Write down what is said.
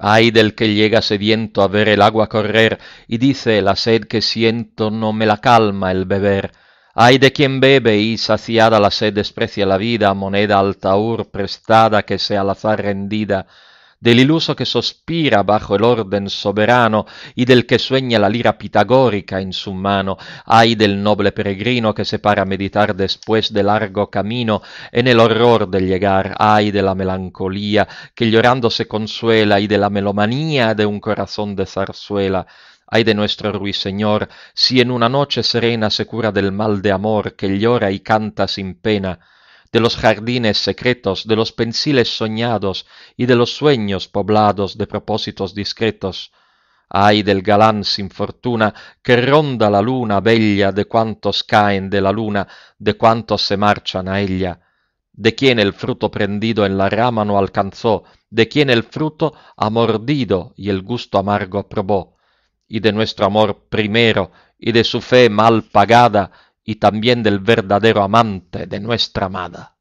Ay del que llega sediento a ver el agua correr y dice la sed que siento no me la calma el beber. Ay de quien bebe y saciada la sed desprecia la vida, moneda al taur prestada que sea al azar rendida del iluso que sospira bajo el orden soberano y e del que sueña la lira pitagórica en su mano, ay del noble peregrino que se para a meditar después de largo camino en el horror del llegar, ay de la melancolía que llorando se consuela y e de la melomanía de un corazón de zarzuela. Ay de nuestro ruiseñor, si en una noche serena se cura del mal de amor que llora y canta sin pena, de los jardines secretos, de los pensiles soñados y de los sueños poblados de propósitos discretos. Ay del galán sin fortuna que ronda la luna bella de cuantos caen de la luna, de cuantos se marchan a ella, de quien el fruto prendido en la rama no alcanzó, de quien el fruto amordido y el gusto amargo probó, y de nuestro amor primero y de su fe mal pagada y también del verdadero amante de nuestra amada.